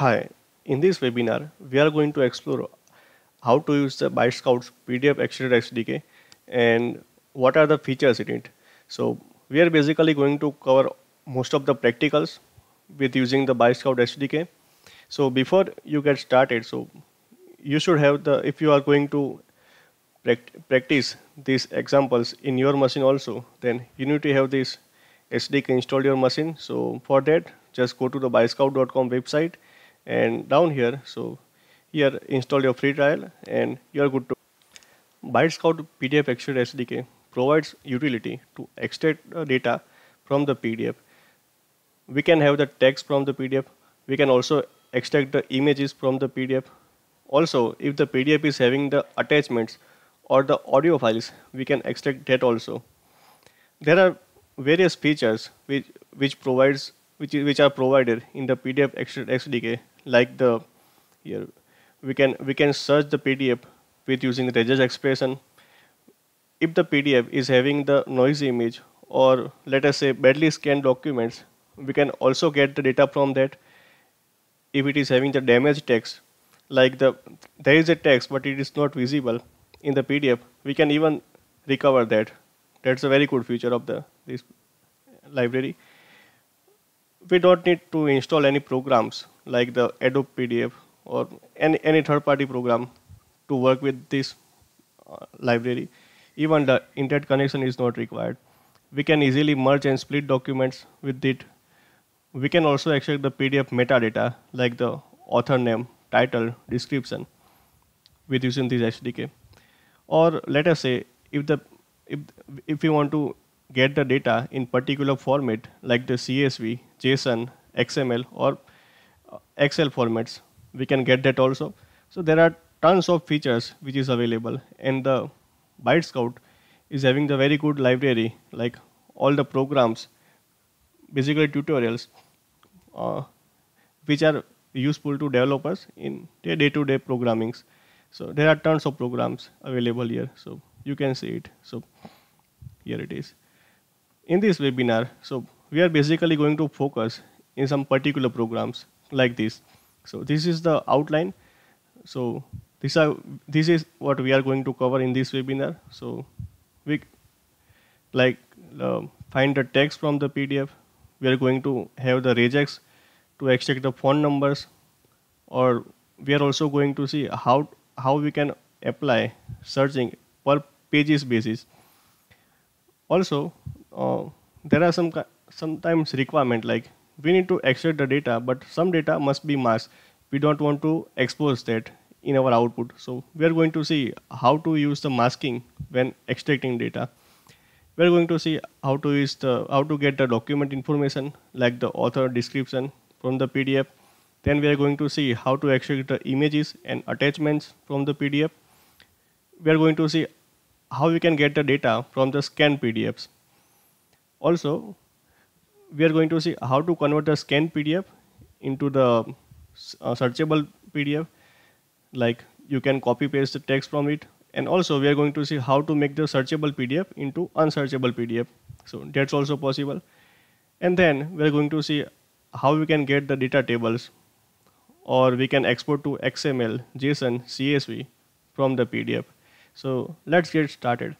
Hi, in this webinar, we are going to explore how to use the Byte PDF Accelerator SDK and what are the features in it. So we are basically going to cover most of the practicals with using the Byte Scout SDK. So before you get started, so you should have the, if you are going to practice these examples in your machine also, then you need to have this SDK installed your machine. So for that, just go to the byscout.com website and down here so here install your free trial and you are good to ByteScout PDF Extract SDK provides utility to extract data from the PDF we can have the text from the PDF we can also extract the images from the PDF also if the PDF is having the attachments or the audio files we can extract that also there are various features which which provides which, is, which are provided in the PDF XDK, like the here, we can we can search the PDF with using the regex expression. If the PDF is having the noisy image or let us say badly scanned documents, we can also get the data from that. If it is having the damaged text, like the there is a text but it is not visible in the PDF, we can even recover that. That's a very good feature of the this library we don't need to install any programs like the Adobe PDF or any, any third-party program to work with this uh, library. Even the internet connection is not required. We can easily merge and split documents with it. We can also extract the PDF metadata like the author name, title, description with using this SDK. Or let us say if the if if we want to get the data in particular format like the CSV, JSON, XML, or uh, Excel formats. We can get that also. So there are tons of features which is available and the Byte Scout is having the very good library like all the programs, basically tutorials, uh, which are useful to developers in their day-to-day -day programmings. So there are tons of programs available here. So you can see it. So here it is in this webinar, so we are basically going to focus in some particular programs like this. So this is the outline. So this are this is what we are going to cover in this webinar. So we like uh, find the text from the PDF. We are going to have the regex to extract the phone numbers, or we are also going to see how how we can apply searching per pages basis. Also, uh, there are some sometimes requirement like we need to extract the data, but some data must be masked. We don't want to expose that in our output. So we are going to see how to use the masking when extracting data. We are going to see how to use the how to get the document information like the author description from the PDF. Then we are going to see how to extract the images and attachments from the PDF. We are going to see how we can get the data from the scanned PDFs. Also, we are going to see how to convert a scanned PDF into the uh, searchable PDF. Like you can copy paste the text from it. And also we are going to see how to make the searchable PDF into unsearchable PDF. So that's also possible. And then we are going to see how we can get the data tables or we can export to XML, JSON, CSV from the PDF. So let's get started.